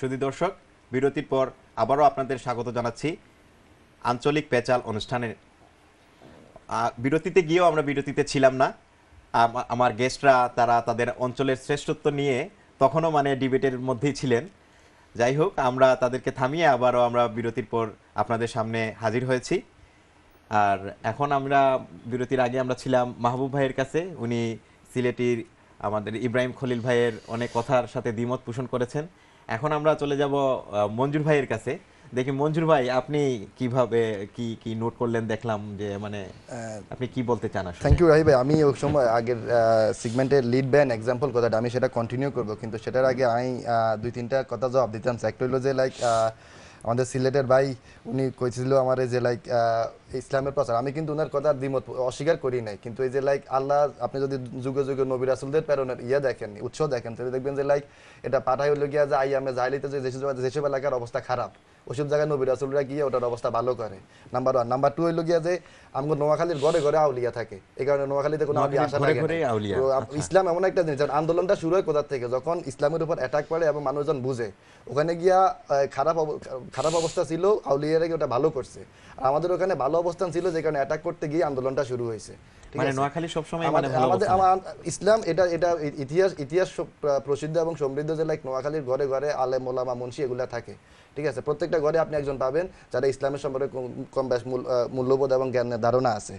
সুদী দর্শক বিরতির পর আবারও আপনাদের স্বাগত জানাচ্ছি আঞ্চলিক পেচাল অনুষ্ঠানের বিরতিতে গিয়েও আমরা বিরতিতে ছিলাম না আমার গেস্টরা তারা তাদের অঞ্চলের শ্রেষ্ঠত্ব নিয়ে তখনও মানে ডিবেটের মধ্যেই ছিলেন যাই হোক আমরা তাদেরকে থামিয়ে আবারও আমরা বিরতির পর আপনাদের সামনে হাজির হয়েছি আর এখন আমরা বিরতির আগে আমরা ছিলাম মাহবুব ভাইয়ের কাছে উনি সিলেটির আমাদের ইব্রাহিম খলিল ভাইয়ের অনেক কথার সাথে দ্বিমত পোষণ করেছেন এখন আমরা চলে যাব মঞ্জুর ভাইয়ের কাছে দেখি মঞ্জুর ভাই আপনি কিভাবে কি কি নোট করলেন দেখলাম যে মানে আপনি কি বলতে চান থ্যাংক ইউ রাহি ভাই আমি ওই সময় আগের সিগমেন্টের লিড ব্যান এক্সাম্পল কথাটা আমি সেটা কন্টিনিউ করব কিন্তু সেটার আগে আমি দুই তিনটা কথা জবাব দিতাম একটা হলো যে লাইক আমাদের সিলেটের ভাই উনি কইছিল আমার যে লাইক ইসলামের প্রচার আমি কিন্তু ওনার কথা দ্বিমত অস্বীকার করি নাই কিন্তু এই যে লাইক আল্লাহ আপনি যদি যুগে যুগে নবী রাসুলদের প্রেরণের ইয়ে দেখেন উৎস দেখেন তাহলে দেখবেন যে লাইক এটা পাঠাই হলো গিয়া যে আইয়ামে জাহিলিতে যে যেসব এলাকার অবস্থা খারাপ ওইসব জায়গায় নবী রাসুলরা গিয়ে ওটার অবস্থা ভালো করে নাম্বার ওয়ান নাম্বার টু হইলো গিয়া যে আমাদের নোয়াখালীর ঘরে ঘরে আউলিয়া থাকে এই কারণে নোয়াখালীতে কোনো আউলিয়া আসা লাগে তো ইসলাম এমন একটা জিনিস আন্দোলনটা শুরু হয় কোথার থেকে যখন ইসলামের উপর অ্যাটাক পড়ে এবং মানুষজন বুঝে ওখানে গিয়া খারাপ খারাপ অবস্থা ছিল আউলিয়ারা গিয়ে ওটা ভালো করছে আর আমাদের ওখানে ভালো অবস্থান ছিল যে কারণে অ্যাটাক করতে গিয়ে আন্দোলনটা শুরু হয়েছে মানে মানে ইসলাম এটা এটা ইতিহাস ইতিহাস প্রসিদ্ধ এবং সমৃদ্ধ যে লাইক নোয়াখালীর ঘরে ঘরে আলে মোলামা মুন্সি এগুলা থাকে ঠিক আছে প্রত্যেকটা ঘরে আপনি একজন পাবেন যারা ইসলামের সম্পর্কে কম বেশ মূল্যবোধ এবং জ্ঞানের ধারণা আছে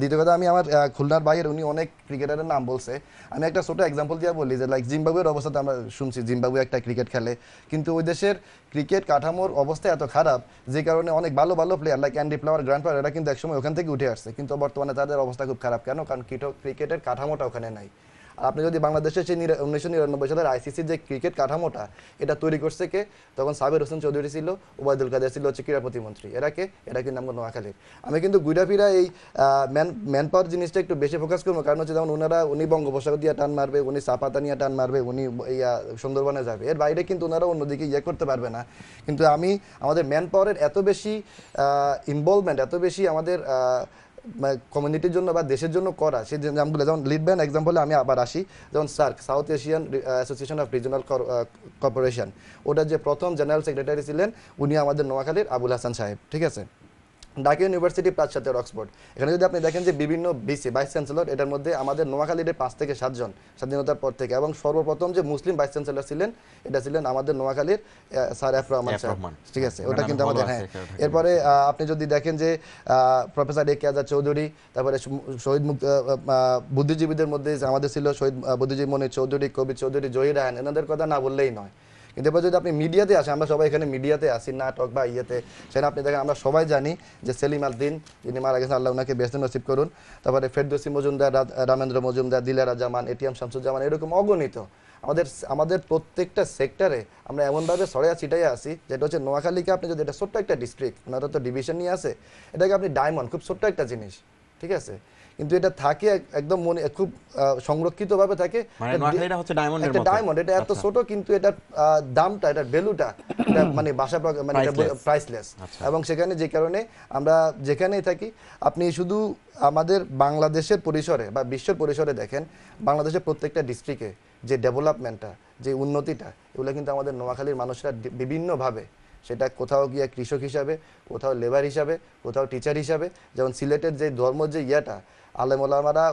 দ্বিতীয় কথা আমি আমার খুলনার বাইয়ের উনি অনেক ক্রিকেটারের নাম বলছে আমি একটা ছোটো এক্সাম্পল দিয়ে বলি যে লাইক জিম্বাবুয়ের অবস্থাতে আমরা শুনছি জিম্বাবুয়ে একটা ক্রিকেট খেলে কিন্তু ওই দেশের ক্রিকেট কাঠামোর অবস্থা এত খারাপ যে কারণে অনেক ভালো ভালো player like Andy Flower grand player এরা কিন্তু একসময় ওখান থেকে উঠে আসছে কিন্তু বর্তমানে তাদের অবস্থা খুব খারাপ কেন কারণ ক্রিকেটের কাঠামোটা ওখানে নাই আপনি যদি বাংলাদেশে সেই উনিশশো নিরানব্বই সালের আইসিসির যে ক্রিকেট কাঠামোটা এটা তৈরি করছে কে তখন সাবির হোসেন চৌধুরী ছিল ওবায়দুল কাদের ছিল হচ্ছে ক্রীড়া প্রতিমন্ত্রী এরা কে এরা কিন্তু আমার নোয়াখালীর আমি কিন্তু গুইডাফিরা এই ম্যান ম্যান পাওয়ার জিনিসটা একটু বেশি ফোকাস করবো কারণ হচ্ছে যেমন ওনারা উনি বঙ্গোপসাগর দিয়ে টান মারবে উনি সাপাতা নিয়ে টান মারবে উনি ইয়া সুন্দরবনে যাবে এর বাইরে কিন্তু ওনারা অন্যদিকে ইয়ে করতে পারবে না কিন্তু আমি আমাদের ম্যান পাওয়ারের এত বেশি ইনভলভমেন্ট এত বেশি আমাদের কমিউনিটির মানে জন্য বা দেশের জন্য করা সেই নামগুলো যেমন লিড ব্যান এক্সাম্পলে আমি আবার আসি যেমন SAARC South Asian association of regional corporation ওটার যে প্রথম জেনারেল সেক্রেটারি ছিলেন উনি আমাদের নোয়াখালীর আবুল হাসান সাহেব ঠিক আছে ঢাকা ইউনিভার্সিটি সাথে অক্সফোর্ড এখানে যদি আপনি দেখেন যে বিভিন্ন বিসি ভাইস চ্যান্সেলর এটার মধ্যে আমাদের নোয়াখালীর পাঁচ থেকে সাতজন স্বাধীনতার পর থেকে এবং সর্বপ্রথম যে মুসলিম ভাইস চ্যান্সেলর ছিলেন এটা ছিলেন আমাদের নোয়াখালীর স্যার এফ রহমান স্যার ঠিক আছে হ্যাঁ, ওটা কিন্তু আমাদের হ্যাঁ এরপরে আপনি যদি দেখেন যে professor A K Azad Chowdhury তারপরে শহীদ মুক্ত বুদ্ধিজীবীদের মধ্যে আমাদের ছিল শহীদ বুদ্ধিজীবী মনি চৌধুরী কবি চৌধুরী জহির রায়ান এনাদের কথা না বললেই নয় কিন্তু এবার যদি আপনি মিডিয়াতে আসেন আমরা সবাই এখানে মিডিয়াতে আসি নাটক বা ইয়েতে সেখানে আপনি দেখেন আমরা সবাই জানি যে সেলিম আল দিন যিনি মারা গেছেন আল্লাহ ওনাকে বেসন নসিব করুন তারপরে ফেরদোসি মজুমদার রামেন্দ্র মজুমদার দিলারা জামান এটিএম শামসুজ্জামান এরকম অগণিত আমাদের আমাদের প্রত্যেকটা সেক্টরে আমরা এমনভাবে সরাইয়া ছিটাইয়া আসি যেটা হচ্ছে নোয়াখালীকে আপনি যদি এটা ছোট্ট একটা ডিস্ট্রিক্ট ওনারা তো ডিভিশন নিয়ে আসে এটাকে আপনি ডায়মন্ড খুব ছোট্ট একটা জিনিস ঠিক আছে কিন্তু এটা থাকে একদম মনে খুব সংরক্ষিতভাবে থাকে মানে এটা হচ্ছে ডায়মন্ডের মতো ডায়মন্ড এটা এত আচ্ছা। ছোট কিন্তু এটা দামটা মানে মানে এটা ভ্যালুটা মানে ভাষা মানে প্রাইসলেস এবং সেখানে যে কারণে আমরা যেখানেই থাকি আপনি শুধু আমাদের বাংলাদেশের পরিসরে বা বিশ্বের পরিসরে দেখেন বাংলাদেশের প্রত্যেকটা ডিস্ট্রিক্টে যে ডেভেলপমেন্টটা যে উন্নতিটা এগুলো কিন্তু আমাদের নোয়াখালীর মানুষরা বিভিন্নভাবে সেটা কোথাও গিয়ে কৃষক হিসাবে কোথাও লেবার হিসাবে কোথাও টিচার হিসাবে যেমন সিলেটের যে ধর্ম যে ইয়াটা আলেমুলামারা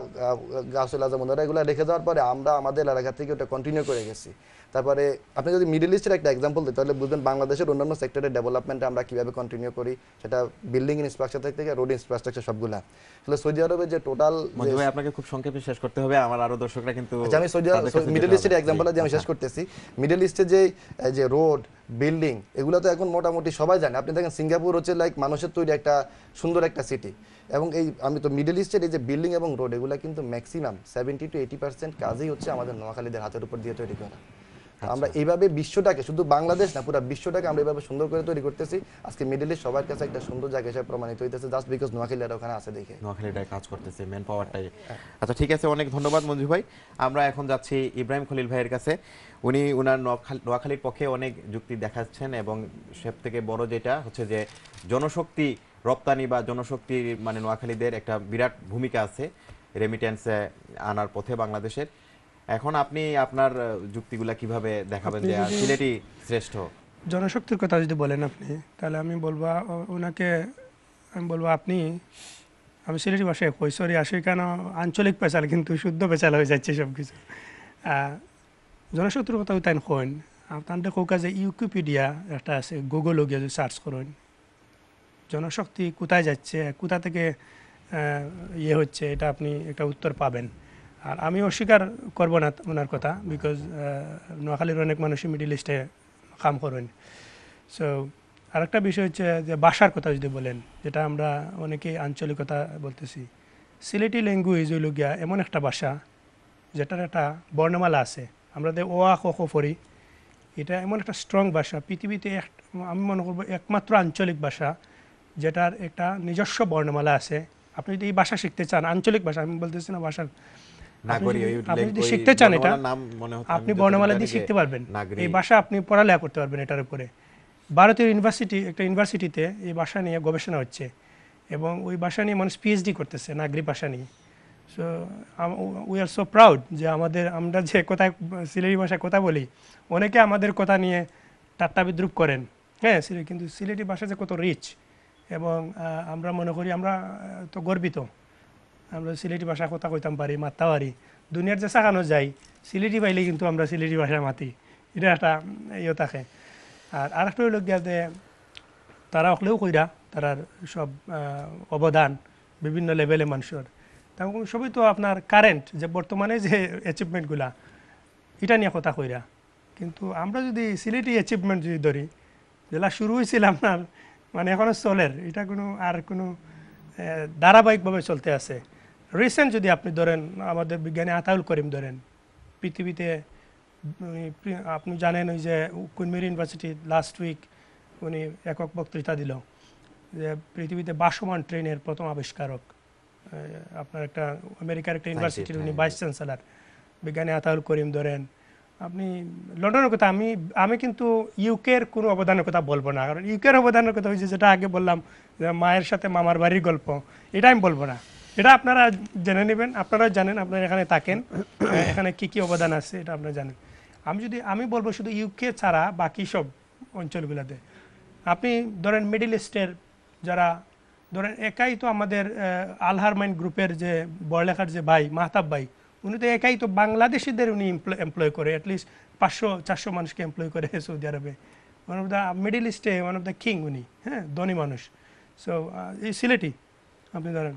গাছুল আজম ওনারা এগুলো রেখে যাওয়ার পরে আমরা আমাদের এলাকা থেকে ওটা কন্টিনিউ করে গেছি তারপরে আপনি যদি মিডিল ইস্টের একটা এক্সাম্পল দিই তাহলে বুঝবেন বাংলাদেশের অন্যান্য সেক্টরের ডেভেলপমেন্টে আমরা কীভাবে কন্টিনিউ করি সেটা বিল্ডিং ইনস্ট্রাকচার থেকে রোড ইনফ্রাস্ট্রাকচার সবগুলা তাহলে সৌদি আরবে যে টোটাল আপনাকে খুব সংক্ষেপে শেষ করতে হবে আমার আরও দর্শকরা কিন্তু আচ্ছা, আমি সৌদি মিডল ইস্টের এক্সাম্পল আমি আচ্ছা। শেষ করতেছি মিডল ইস্টের যে রোড বিল্ডিং এগুলো তো এখন মোটামুটি সবাই জানে আপনি দেখেন সিঙ্গাপুর হচ্ছে লাইক মানুষের তৈরি একটা সুন্দর একটা সিটি এবং এই আমি তো মিডল ইস্টের এই যে বিল্ডিং এবং রোড এগুলো কিন্তু maximum seventy two eighty percent কাজই হচ্ছে আমাদের নোয়াখালীদের হাতের উপর দিয়ে তৈরি করা আচ্ছা। আমরা এইভাবে বিশ্বটাকে শুধু বাংলাদেশ না পুরো বিশ্বটাকে আমরা এইভাবে সুন্দর করে তৈরি করতেছি আজকে মিডল ইস্ট সবার কাছে একটা সুন্দর জায়গা হিসেবে প্রমাণিত হইতেছে জাস্ট বিকজ নোয়াখালীরা ওখানে আছে দেখে নোয়াখালীরা কাজ করতেছে মেন পাওয়ারটাই হ্যাঁ। আচ্ছা ঠিক আছে অনেক ধন্যবাদ মঞ্জু ভাই আমরা এখন যাচ্ছি ইব্রাহিম খলিল ভাইয়ের কাছে উনি উনার নোয়াখালীর পক্ষে অনেক যুক্তি দেখাচ্ছেন এবং সব থেকে বড় যেটা হচ্ছে যে জনশক্তি রপ্তানি বা জনশক্তি মানে নোয়াখালীদের একটা বিরাট ভূমিকা আছে রেমিটেন্সে আনার পথে বাংলাদেশের এখন আপনি আপনার যুক্তিগুলা কিভাবে দেখাবেন যে সিলেটি শ্রেষ্ঠ জনশক্তির কথা যদি বলেন আপনি তাহলে আমি বলবো ওনাকে আমি বলবো আপনি আমি সিলেটি ভাষায় কৈশোরী আসি কেন আঞ্চলিক পেশাল কিন্তু শুদ্ধ পেশাল হয়ে যাচ্ছে সব কিছু জনশক্তির কথা তাই কইন আপনাদের কৌকা যে ইউকিপিডিয়া একটা আছে গুগল গিয়ে সার্চ করেন জনশক্তি কোথায় যাচ্ছে কোথা থেকে ইয়ে হচ্ছে এটা আপনি একটা উত্তর পাবেন আর আমি অস্বীকার করব না ওনার কথা বিকজ নোয়াখালীর অনেক মানুষই মিডিল ইস্টে কাম করেন সো আরেকটা বিষয় হচ্ছে যে ভাষার কথা যদি বলেন যেটা আমরা অনেকেই আঞ্চলিকতা বলতেছি সিলেটি ল্যাঙ্গুয়েজ হইল গিয়া এমন একটা ভাষা যেটার একটা বর্ণমালা আছে আমরা যে ওয়া খ পড়ি এটা এমন একটা স্ট্রং ভাষা পৃথিবীতে এক আমি মনে করবো একমাত্র আঞ্চলিক ভাষা যেটার একটা নিজস্ব বর্ণমালা আছে আপনি যদি এই ভাষা শিখতে চান আঞ্চলিক ভাষা আমি বলতেছি না ভাষার আপনি যদি শিখতে চান এটা আপনি বর্ণমালা দিয়ে শিখতে পারবেন এই ভাষা আপনি পড়ালেখা করতে পারবেন এটার উপরে ভারতীয় ইউনিভার্সিটি একটা ইউনিভার্সিটিতে এই ভাষা নিয়ে গবেষণা হচ্ছে এবং ওই ভাষা নিয়ে মানুষ পিএইচডি করতেছে নাগরিক ভাষা নিয়ে so we are so proud যে আমাদের আমরা যে কোথায় সিলেটি ভাষায় কথা বলি অনেকে আমাদের কথা নিয়ে টাট্টা বিদ্রুপ করেন হ্যাঁ কিন্তু সিলেটি ভাষা যে কত রিচ এবং আমরা মনে করি আমরা তো গর্বিত আমরা সিলেটি ভাষা কথা কইতাম পারি মারতে পারি দুনিয়ার যে চাকানো যাই সিলেটি পাইলে কিন্তু আমরা সিলেটি ভাষায় মাতি এটা একটা ইয়ে থাকে আর আর একটা হইল গিয়া যে তারা অকলেও কইরা তারার সব অবদান বিভিন্ন লেভেলে মানুষের তারপর সবই তো আপনার কারেন্ট যে বর্তমানে যে অ্যাচিভমেন্টগুলা এটা নিয়ে কথা কইরা কিন্তু আমরা যদি সিলেটি অ্যাচিভমেন্ট যদি ধরি যেটা শুরু হয়েছিল আপনার মানে এখনও চলের এটা কোনো আর কোনো ধারাবাহিকভাবে চলতে আছে রিসেন্ট যদি আপনি ধরেন আমাদের বিজ্ঞানী আতাউল করিম ধরেন পৃথিবীতে আপনি জানেন ওই যে কুনমির ইউনিভার্সিটি লাস্ট উইক উনি একক বক্তৃতা দিল যে পৃথিবীতে বাসমান ট্রেনের প্রথম আবিষ্কারক আপনার একটা আমেরিকার একটা ইউনিভার্সিটির উনি ভাইস চ্যান্সেলার বিজ্ঞানে আতাউল করিম ধরেন আপনি লন্ডনের কথা আমি আমি কিন্তু ইউকের কোনো অবদানের কথা বলবো না কারণ ইউকের অবদানের কথা হয়েছে যেটা আগে বললাম যে মায়ের সাথে মামার বাড়ির গল্প এটা আমি বলবো না এটা আপনারা জেনে নেবেন আপনারা জানেন আপনারা এখানে থাকেন এখানে কি কি অবদান আছে এটা আপনারা জানেন আমি যদি আমি বলবো শুধু ইউকে ছাড়া বাকি সব অঞ্চলগুলোতে আপনি ধরেন মিডিল ইস্টের যারা ধরেন একাই তো আমাদের আলহারমাইন গ্রুপের যে বড়লেখার যে ভাই মাহতাব ভাই উনি তো একাই তো বাংলাদেশিদের উনি এমপ্লয় করে অ্যাটলিস্ট পাঁচশো চারশো মানুষকে এমপ্লয় করে সৌদি আরবে ওয়ান অফ দ্য মিডিল ইস্টে ওয়ান অফ দ্য কিং উনি হ্যাঁ ধনী মানুষ সো এই সিলেটি আপনি ধরেন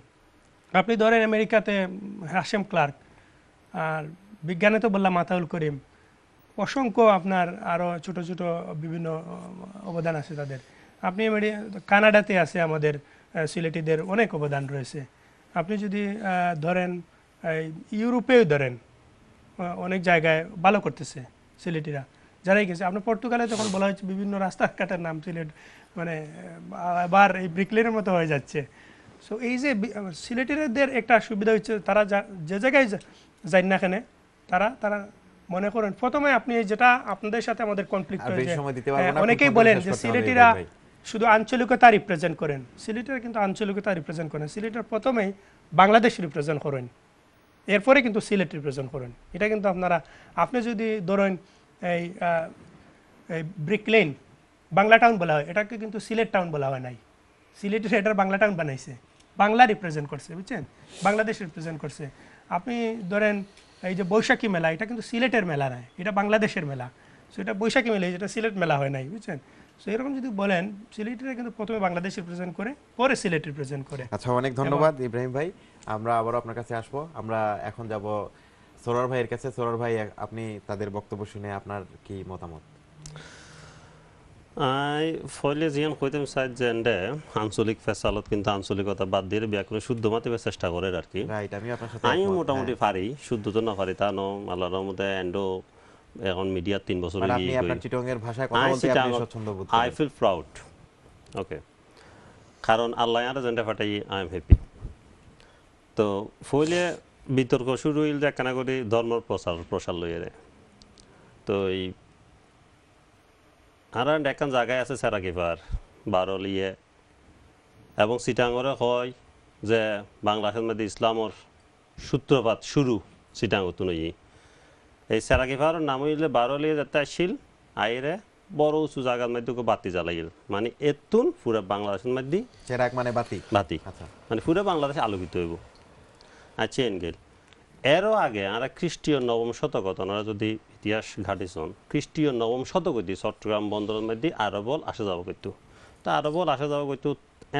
আপনি ধরেন আমেরিকাতে হাসেম ক্লার্ক আর বিজ্ঞানে তো বললাম মাতাউল করিম অসংখ্য আপনার আরও ছোট ছোট বিভিন্ন অবদান আছে তাদের আপনি কানাডাতে আছে আমাদের সিলেটিদের অনেক অবদান রয়েছে আপনি যদি ধরেন ইউরোপেও ধরেন অনেক জায়গায় ভালো করতেছে সিলেটিরা যারাই গেছে আপনার পর্তুগালে তখন বলা হয়েছে বিভিন্ন রাস্তাঘাটের নাম সিলেট মানে আবার এই ব্রিকলেনের মতো হয়ে যাচ্ছে সো এই যে সিলেটিদের একটা সুবিধা হচ্ছে তারা যে জায়গায় যাই না এখানে তারা তারা মনে করেন প্রথমে আপনি যেটা আপনাদের সাথে আমাদের কনফ্লিক্ট হয়েছে হ্যাঁ, অনেকেই বলেন যে সিলেটিরা শুধু আঞ্চলিকতা রিপ্রেজেন্ট করেন সিলেটের কিন্তু আঞ্চলিকতা রিপ্রেজেন্ট করেন সিলেটের প্রথমেই বাংলাদেশ রিপ্রেজেন্ট করেন এরপরে কিন্তু সিলেট রিপ্রেজেন্ট করেন এটা কিন্তু আপনারা আপনি যদি ধরেন এই ব্রিকলেন বাংলা টাউন বলা হয় এটাকে কিন্তু সিলেট টাউন বলা হয় নাই সিলেটের এটার বাংলা টাউন বানাইছে বাংলা রিপ্রেজেন্ট করছে বুঝছেন বাংলাদেশ রিপ্রেজেন্ট করছে আপনি ধরেন এই যে বৈশাখী মেলা এটা কিন্তু সিলেটের মেলা নয় এটা বাংলাদেশের মেলা সো এটা বৈশাখী মেলা যেটা সিলেট মেলা হয় নাই বুঝছেন সো এরকম যদি বলেন কিন্তু প্রথমে বাংলাদেশ রিপ্রেজেন্ট করে পরে সিলেট রিপ্রেজেন্ট করে আচ্ছা অনেক ধন্যবাদ ইব্রাহিম ভাই আমরা আপনার কাছে আমরা এখন যাব সোরার ভাইয়ের কাছে সোরার ভাই আপনি তাদের বক্তব্য শুনে আপনার কি মতামত ফলে জিয়ান কইতাম সাইড জেন্ডে আঞ্চলিক ফেসালত কিন্তু আঞ্চলিকতা বাদ দিয়ে ব্যাকরণ শুদ্ধ মাতিবে চেষ্টা করে আর কি আমি মোটামুটি হ্যাঁ। পারি শুদ্ধ তো না পারি তা নো আল্লাহর মধ্যে এন্ডো এখন মিডিয়ার তিন বছর মানে আপনি আপনার চিটং এর ভাষায় কথা বলতে আপনি স্বচ্ছন্দ বোধ আই ফিল প্রাউড ওকে কারণ আল্লাহ আর জেন্ডা ফাটাই আই এম হ্যাপি তো ফলে বিতর্ক শুরু হইল যে কেনা করে ধর্ম প্রচার প্রসার লইয়ে রে তো এই আর একখান জায়গায় আছে সেরা কিপার বারল ইয়ে এবং সিটাঙ্গরে হয় যে বাংলা খেদমাদি ইসলামর সূত্রপাত শুরু সিটাঙ্গতুন ইয়ে এই সেরা কিফার নাম হইলে বারোলি যাতে আসিল আইরে বড় উঁচু জায়গার মধ্যে বাতি জ্বালাইল মানে এতুন পুরো বাংলাদেশের মধ্যে চেরাক মানে বাতি বাতি আচ্ছা। মানে পুরো বাংলাদেশ আলোকিত হইব চেন গেল এরও আগে আমরা খ্রিস্টীয় নবম শতকত ওনারা যদি ইতিহাস ঘাটিছন খ্রিস্টীয় নবম শতক দিয়ে চট্টগ্রাম বন্দরের মধ্যে আরবল আসা যাওয়া করতো তা আরবল আসা যাওয়া করতো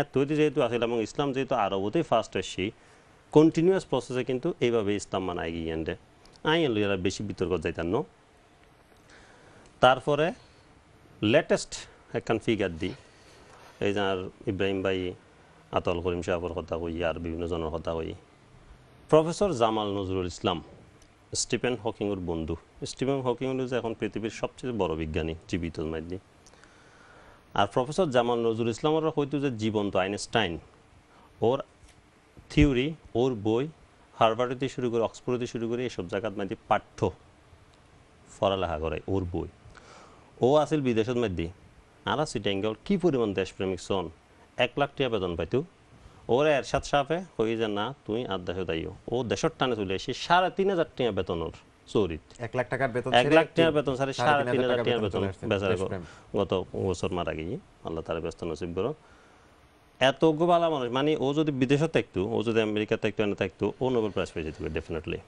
এতইতে যেহেতু আসলে এবং ইসলাম যেহেতু আরবতেই ফার্স্ট আসছি কন্টিনিউয়াস প্রসেসে কিন্তু এইভাবে ইসলাম মানে এগিয়ে এন্ডে আইন লইয়া বেশি বিতর্ক যাইতেন ন তারপরে লেটেস্ট একখান ফিগার দি এই যে আর ইব্রাহিম ভাই আতল করিম সাহাবর কথা কই আর বিভিন্নজনের কথা কই প্রফেসর জামাল নজরুল ইসলাম স্টিফেন হকিংয়ের বন্ধু স্টিফেন হকিং হল যে এখন পৃথিবীর সবচেয়ে বড় বিজ্ঞানী জীবিত মাইদি আর প্রফেসর জামাল নজরুল ইসলামরা হয়তো যে জীবন্ত আইনস্টাইন ওর থিওরি ওর বই হার্ভার্ডতে শুরু করে অক্সফোর্ড অক্সফোর্ডতে শুরু করে এসব জায়গাত মাঝে পাঠ্য ফরালেখা করে ওর বই ও আছিল বিদেশের মধ্যে আরা আছি ডেঙ্গল কি পরিমাণ দেশপ্রেমিক সন এক লাখ টাকা বেতন পাইতো ওর এর সাথ সাপে হয়ে যে না তুই আর দেশে দাইও ও দেশের টানে চলে এসে সাড়ে তিন হাজার টাকা বেতন ওর চৌরিত এক লাখ টাকার বেতন এক লাখ টাকার বেতন সাড়ে সাড়ে তিন হাজার টাকার বেতন বেচারা গত বছর মারা গিয়ে আল্লাহ তারা ব্যস্ত নসিব করো এত গোবালা মানুষ মানে ও যদি বিদেশে থাকতো ও যদি আমেরিকা থাকতো না থাকতো ও নোবেল প্রাইজ পেয়ে যেতে ডেফিনেটলি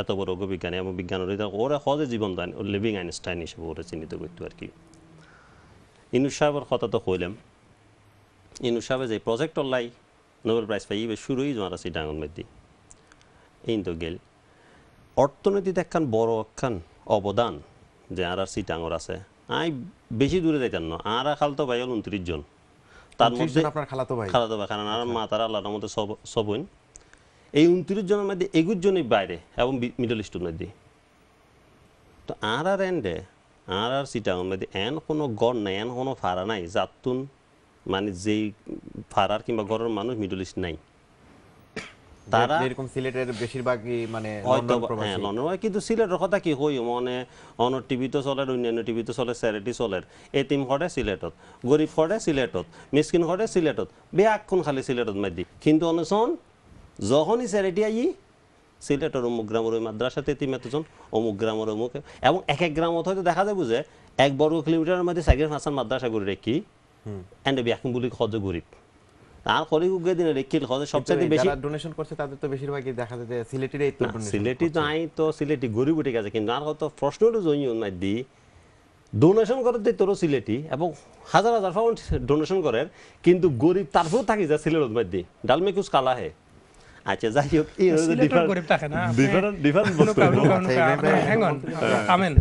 এত বড় বিজ্ঞানী এবং বিজ্ঞান ওরা সহজে জীবন দেন ও লিভিং আইনস্টাইন হিসেবে ওরা চিহ্নিত করতো আর কি ইনু সাহেবের কথা তো কইলাম ইনু সাহেবে যে প্রজেক্ট অল্লাই নোবেল প্রাইজ পাই এবার শুরুই জমা আছে ডাঙ্গন মেদি ইন তো গেল অর্থনীতিতে একখান বড় একখান অবদান যে আর আর সি ডাঙর আছে আই বেশি দূরে যাইতাম না আর খাল তো ভাই হল উনত্রিশ জন তার মধ্যে খালাতো ভাই খালাতো ভাই আচ্ছা। মা তারা আল্লাহর মধ্যে সব সব এই উনত্রিশ জনের মধ্যে একুশ জনই বাইরে এবং মিডল ইস্টের মধ্যে তো আর আর এন্ডে আর আর সিটাউন মধ্যে এন কোনো গড় নাই এন কোনো ফাড়া নাই জাতুন মানে যেই ফাড়ার কিংবা ঘরের মানুষ মিডল ইস্ট নাই তারা এরকম সিলেটের বেশিরভাগই মানে হ্যাঁ, কিন্তু সিলেটের কথা কি হই মানে অন চলে অন্যান্য চলে চলে সিলেটত গরিব সিলেটত মিসকিন সিলেটত খালি সিলেটত মাদি কিন্তু যখনই আই সিলেটের অমুক গ্রামের ওই মাদ্রাসাতে এতজন অমুক গ্রামের অমুক এবং এক এক গ্রামত হয়তো দেখা যায় বুঝে এক বর্গ কিলোমিটারের মধ্যে সাইকেল হাসান মাদ্রাসা গড়ে রেখি এন্ড বিয়াকিম বুলি খজ গরিব আর কলিগ উগে দিনে রেখিল সবচেয়ে বেশি ডোনেশন করছে তাদের তো বেশিরভাগই দেখা যায় যে সিলেটির এই তো সিলেটি তো আই তো সিলেটি গরিব কিন্তু আর কত না দি ডোনেশন করে তোর সিলেটি এবং হাজার হাজার পাউন্ড ডোনেশন করে কিন্তু গরিব থাকি দি ডালমে কুচ কালা হে আচ্ছা যাই হোক এই হলো ডিফারেন্ট ডিফারেন্ট বস্তু হ্যাং অন আমেন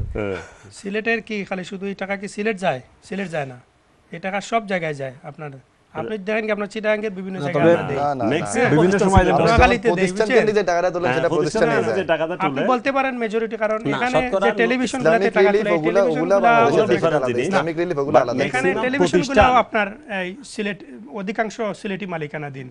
সিলেটের কি খালি শুধু এই টাকা কি সিলেট যায় সিলেট যায় না এই টাকা সব জায়গায় যায় আপনার আপনি দেখেন কি আপনার বিভিন্ন জায়গায় হ্যাঁ, বিভিন্ন সময় যে টাকাটা তোলে সেটা আপনি বলতে পারেন মেজরিটি কারণ এখানে যে টেলিভিশন গুলোতে টাকা তোলে ওগুলা ওগুলা আলাদা এখানে টেলিভিশন গুলো আপনার সিলেট অধিকাংশ সিলেটি মালিকানাধীন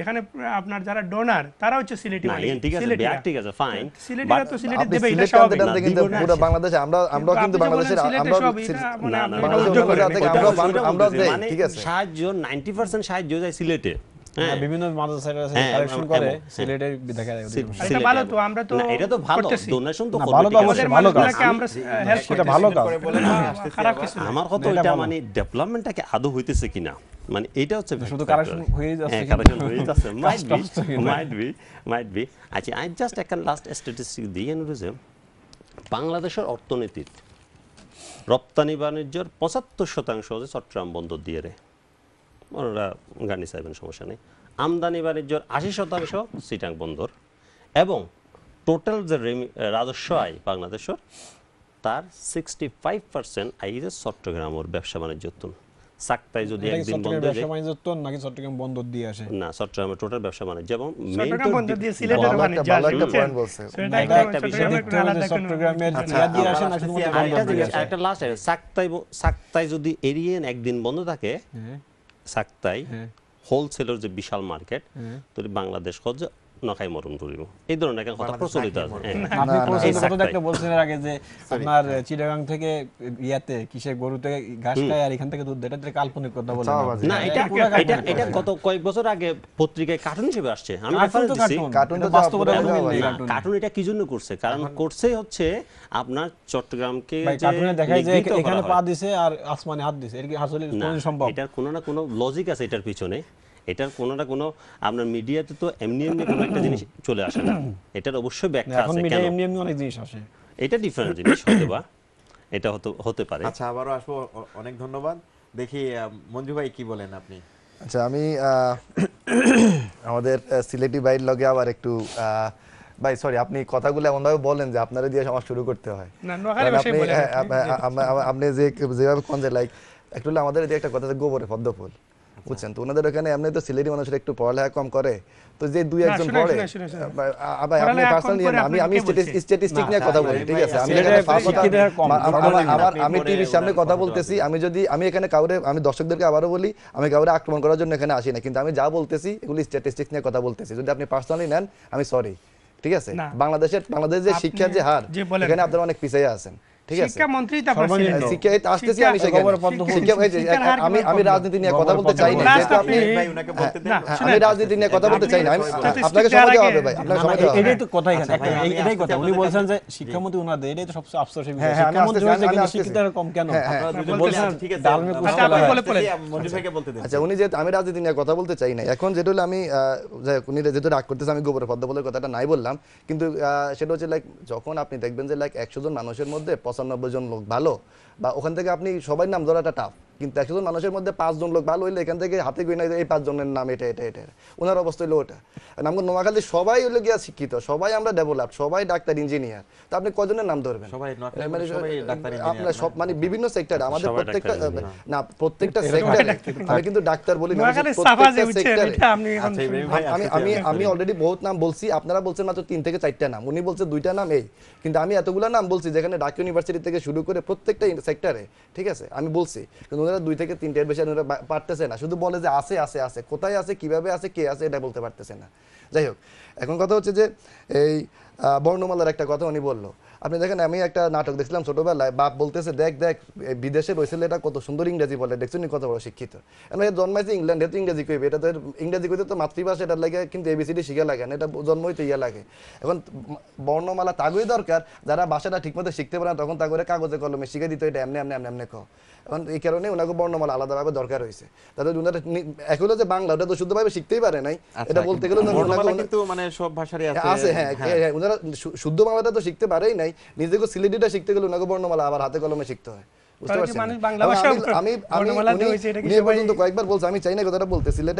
এখানে আপনার যারা ডোনার তারা হচ্ছে সিলেটি ঠিক আছে ব্যাগ ঠিক আছে ফাইন সিলেটিরা তো সিলেটি দেবে এটা স্বাভাবিক না কিন্তু পুরো বাংলাদেশে মানে আমরা আমরা কিন্তু বাংলাদেশের আমরা আমরা আমরা ঠিক আছে সাহায্য 90% সাহায্য যায় সিলেটে হ্যাঁ। বিভিন্ন মাদ্রাসার কালেকশন হ্যাঁ, করে হ্যাঁ। সিলেটের এটা ভালো তো আমরা তো এটা তো ভালো ডোনেশন তো ভালো তো ভালো কাজ আমরা হেল্প করতে ভালো কাজ খারাপ কিছু আমার কথা এটা মানে ডেভেলপমেন্টটাকে আদৌ হইতেছে কিনা মানে এটা হচ্ছে শুধু কারেকশন হয়ে যাচ্ছে হ্যাঁ, কারেকশন হয়ে যাচ্ছে might be might be might be আচ্ছা আই জাস্ট একটা লাস্ট স্ট্যাটিস্টিক দি এন্ড অনুরোধে বাংলাদেশের অর্থনীতির রপ্তানি বাণিজ্যর পঁচাত্তর শতাংশ হচ্ছে চট্টগ্রাম বন্দর দিয়ে রে ওনারা গানি চাইবেন সমস্যা নেই আমদানি বাণিজ্যর আশি শতাংশ সিটাং বন্দর এবং টোটাল যে রাজস্ব আয় বাংলাদেশের তার সিক্সটি ফাইভ পার্সেন্ট আই যে চট্টগ্রামের ব্যবসা বাণিজ্য সাক্তায় যদি একদিন বন্ধ হয়ে যায় চট্টগ্রাম নাকি চট্টগ্রাম বন্ধ দিয়ে আসে না চট্টগ্রামে টোটাল ব্যবসা মানে যেমন মেইন তো বন্ধ দিয়ে সিলেটের মানে ভালো একটা পয়েন্ট বলছে এটা একটা বিষয় দেখতে হবে চট্টগ্রামের দিয়ে আসে না শুধু একটা লাস্ট আছে সাক্তায় সাক্তায় যদি এরিয়েন একদিন বন্ধ থাকে হ্যাঁ। সাক্তায় হোলসেলের হ্যাঁ। যে বিশাল মার্কেট হ্যাঁ। তো বাংলাদেশ খোঁজ কারণ মরণ করিব এই ধরনের একটা কথা প্রচলিত আছে হ্যাঁ। আপনি হ্যাঁ, আগে যে আপনার চিটাগাং থেকে ইয়াতে কিসে গরু থেকে ঘাস খায় আর এখান থেকে দুধ কাল্পনিক কথা বলেন না এটা এটা এটা গত কয়েক বছর আগে পত্রিকায় কার্টুন হিসেবে আসছে আমি দিছি কার্টুন তো বাস্তবতা কার্টুন এটা কি জন্য করছে কারণ করছেই হচ্ছে আপনার চট্টগ্রামকে কার্টুনে দেখায় যে এখানে পা দিছে আর আসমানে হাত দিছে এর কি আসলে সম্ভব এটার কোনো না কোনো লজিক আছে এটার পিছনে এটার কোনো না কোনো আপনার মিডিয়াতে তো এমনি এমনি কোনো একটা জিনিস চলে আসে না এটার অবশ্যই ব্যাখ্যা আছে কেন এমনি এমনি অনেক জিনিস আসে এটা ডিফারেন্ট জিনিস হতে বা এটা হতে পারে আচ্ছা আবারও আসবো অনেক ধন্যবাদ দেখি মঞ্জু ভাই কি বলেন আপনি আচ্ছা আমি আমাদের সিলেটি বাইর লগে আবার একটু ভাই সরি আপনি কথাগুলো এমনভাবে বলেন যে আপনারা দিয়ে সমাজ শুরু করতে হয় আপনি আপনি যে যেভাবে কোন যে লাইক একটু আমাদের এদিকে একটা কথা গোবরে পদ্মফুল আচ্ছা। বুঝছেন তো ওনাদের ওখানে এমনি তো সিলেটি মানুষের একটু পড়ালেখা কম করে তো যে দুই একজন পড়ে আবার আপনি পার্সোনালি আমি আমি স্ট্যাটিস্টিক নিয়ে কথা বলি ঠিক আছে আমি এখানে আমার আমি টিভির সামনে কথা বলতেছি আমি যদি আমি এখানে কাউরে আমি দর্শকদেরকে আবারও বলি আমি কাউরে আক্রমণ করার জন্য এখানে আসি না কিন্তু আমি যা বলতেছি এগুলি স্ট্যাটিস্টিক নিয়ে কথা বলতেছি যদি আপনি পার্সোনালি নেন আমি সরি ঠিক আছে বাংলাদেশের বাংলাদেশের যে শিক্ষার যে হার এখানে আপনারা অনেক পিছিয়ে আছেন আমি রাজনীতি নিয়ে কথা বলতে চাই না আমি রাজনীতি নিয়ে কথা বলতে চাই না এখন যেটা হলো আমি উনি যেহেতু রাগ করতেছে আমি গোবর পদ্ম বলে কথাটা নাই বললাম কিন্তু সেটা হচ্ছে লাইক যখন আপনি দেখবেন যে লাইক একশো জন মানুষের মধ্যে পঁচানব্বই জন লোক ভালো বা ওখান থেকে আপনি সবাই নাম ধরাটা টাফ কিন্তু একশো জন মানুষের মধ্যে পাঁচজন লোক ভালো হইলে এখান থেকে হাতে গিয়ে এই পাঁচজনের নাম এটা এটা এটা ওনার অবস্থা হলো ওটা আমার নোয়াখালী সবাই হলো গিয়া শিক্ষিত সবাই আমরা ডেভেলপ সবাই ডাক্তার ইঞ্জিনিয়ার তা আপনি কজনের নাম ধরবেন মানে মানে আপনার সব মানে বিভিন্ন সেক্টরে আমাদের প্রত্যেকটা না প্রত্যেকটা সেক্টরে আমি কিন্তু ডাক্তার বলি আমি আচ্ছা, আমি আচ্ছা, আমি অলরেডি বহুত নাম বলছি আপনারা বলছেন মাত্র তিন থেকে চারটা নাম উনি বলছে দুইটা নাম এই কিন্তু আমি এতগুলো নাম বলছি যেখানে ঢাকা ইউনিভার্সিটি থেকে শুরু করে প্রত্যেকটা সেক্টরে ঠিক আছে আমি বলছি কিন্তু আপনারা দুই থেকে তিনটের বেশি আপনারা পারতেছে না শুধু বলে যে আছে আছে আছে কোথায় আছে কিভাবে আছে কে আছে এটা বলতে পারতেছে না যাই হোক এখন কথা হচ্ছে যে এই বর্ণমালার একটা কথা উনি বললো আপনি দেখেন আমি একটা নাটক দেখছিলাম ছোটবেলায় বাপ বলতেছে দেখ দেখ বিদেশের ওই এটা কত সুন্দর ইংরেজি বলে দেখছেন কত বড় শিক্ষিত এ জন্মাইছে ইংল্যান্ডে তো ইংরেজি কইবে এটা তো ইংরেজি কইতে তো মাতৃভাষা এটা লাগে কিন্তু এবিসিডি শিখে লাগে না এটা জন্মই তো ইয়া লাগে এখন বর্ণমালা তাগুই দরকার যারা ভাষাটা ঠিকমতো শিখতে পারে না তখন তা করে কাগজে কলমে শিখে দিত এটা এমনি এমনি এমনি এমনি কো এখন এই কারণে ওনাকে বর্ণমালা আলাদাভাবে দরকার হয়েছে তাদের ওনারা এখন যে বাংলা ওটা তো শুদ্ধভাবে শিখতেই পারে নাই আচ্ছা, এটা বলতে গেলে কিন্তু মানে সব ভাষারই আছে হ্যাঁ, হ্যাঁ।, হ্যাঁ, হ্যাঁ ওনারা শুদ্ধ বাংলাটা তো শিখতে পারেই নাই নিজেকে সিলেটিটা শিখতে গেলে ওনাকে বর্ণমালা আবার হাতে কলমে শিখতে হয় আমি আসার পরে আমি কোনো একটা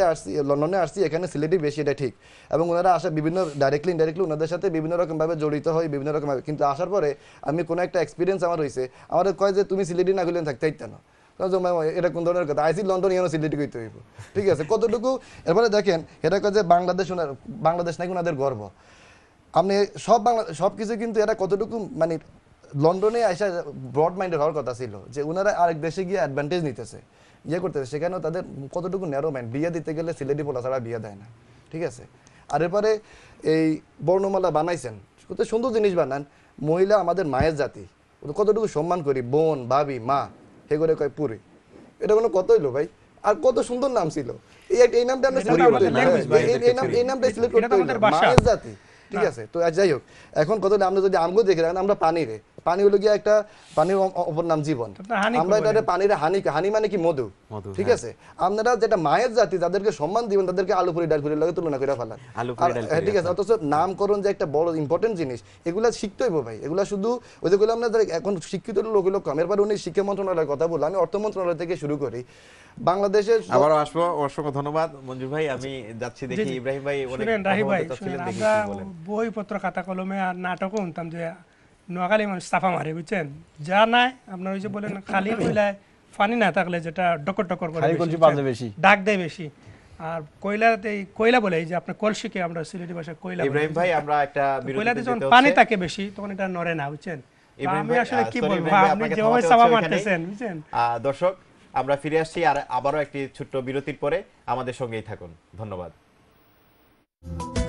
এক্সপিরিয়েন্স আমার হয়েছে আমার কয় যে তুমি সিলেটি না থাকতে না এটা কোন ধরনের কথা আইসি লন্ডন সিলেটি করতে হইব ঠিক আছে কতটুকু এরপরে দেখেন এটা কয় যে বাংলাদেশ বাংলাদেশ নাকি ওনাদের গর্ব আপনি সব বাংলা সব কিছু কিন্তু এরা কতটুকু মানে লন্ডনে আসা ব্রড মাইন্ডেড হওয়ার কথা ছিল যে ওনারা আরেক দেশে গিয়ে অ্যাডভান্টেজ নিতেছে ইয়ে করতেছে সেখানেও তাদের কতটুকু ন্যারো মাইন্ড বিয়ে দিতে গেলে সিলেটি পোলা ছাড়া বিয়ে দেয় না ঠিক আছে আর এরপরে এই বর্ণমালা বানাইছেন কত সুন্দর জিনিস বানান মহিলা আমাদের মায়ের জাতি কতটুকু সম্মান করি বোন ভাবি মা হে করে কয় পুরি এটা কোনো কত হইলো ভাই আর কত সুন্দর নাম ছিল এই নামটা আমরা এই নামটা সিলেক্ট করতে মায়ের জাতি ঠিক হ্যাঁ। আছে তো যাই হোক এখন কত আমরা যদি আমগো দেখে রাখেন আমরা পানি রে পানি হলো গিয়ে একটা পানির অপর নাম জীবন আমরা এটা পানির হানি হানি মানে কি মধু ঠিক হ্যাঁ। আছে আপনারা যেটা মায়ের জাতি যাদেরকে সম্মান দিবেন তাদেরকে আলু পুরি ডাল পুরি লাগে তুলনা করে ফেলান হ্যাঁ, ঠিক আচ্ছা। আছে অথচ নামকরণ যে একটা বড় ইম্পর্টেন্ট জিনিস এগুলা শিখতে হইব ভাই এগুলা শুধু ওই যে বললাম না এখন শিক্ষিত লোক হলো কম এরপরে উনি শিক্ষা মন্ত্রণালয়ের কথা বললাম আমি অর্থ মন্ত্রণালয় থেকে শুরু করি বাংলাদেশের আবারও আসবো অসংখ্য ধন্যবাদ মঞ্জুর ভাই আমি আচ্ছা। যাচ্ছি দেখি ইব্রাহিম ভাই অনেক রাহি ভাই বইপত্র খাতা কলমে আর নাটকও শুনতাম যে নোয়াখালী মানুষ চাফা মারে বুঝছেন যা নাই আপনার ওই যে বলেন খালি কইলায় ফানি না থাকলে যেটা ডকর ডকর করে বেশি ডাক দেয় বেশি আর কয়লাতে কয়লা বলে যে আপনার কলসিকে আমরা সিলেটি ভাষায় কয়লা ইব্রাহিম ভাই আমরা একটা কয়লাতে যখন পানি থাকে বেশি তখন এটা নড়ে না বুঝছেন আমি আসলে কি বলবো আপনি যেভাবে চাপা মারতেছেন বুঝছেন দর্শক আমরা ফিরে আসছি আর আবারও একটি ছোট্ট বিরতির পরে আমাদের সঙ্গেই থাকুন ধন্যবাদ